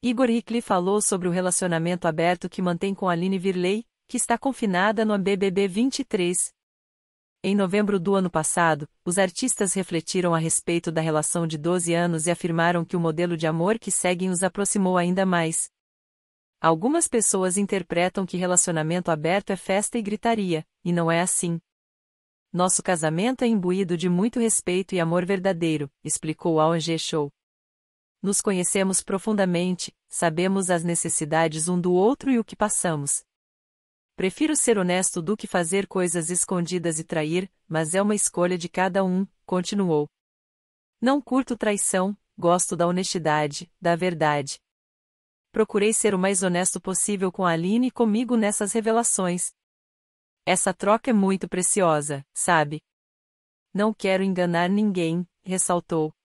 Igor Hickley falou sobre o relacionamento aberto que mantém com Aline Virley, que está confinada no BBB 23. Em novembro do ano passado, os artistas refletiram a respeito da relação de 12 anos e afirmaram que o modelo de amor que seguem os aproximou ainda mais. Algumas pessoas interpretam que relacionamento aberto é festa e gritaria, e não é assim. Nosso casamento é imbuído de muito respeito e amor verdadeiro, explicou ao Angie Show. Nos conhecemos profundamente, sabemos as necessidades um do outro e o que passamos. Prefiro ser honesto do que fazer coisas escondidas e trair, mas é uma escolha de cada um, continuou. Não curto traição, gosto da honestidade, da verdade. Procurei ser o mais honesto possível com a Aline e comigo nessas revelações. Essa troca é muito preciosa, sabe? Não quero enganar ninguém, ressaltou.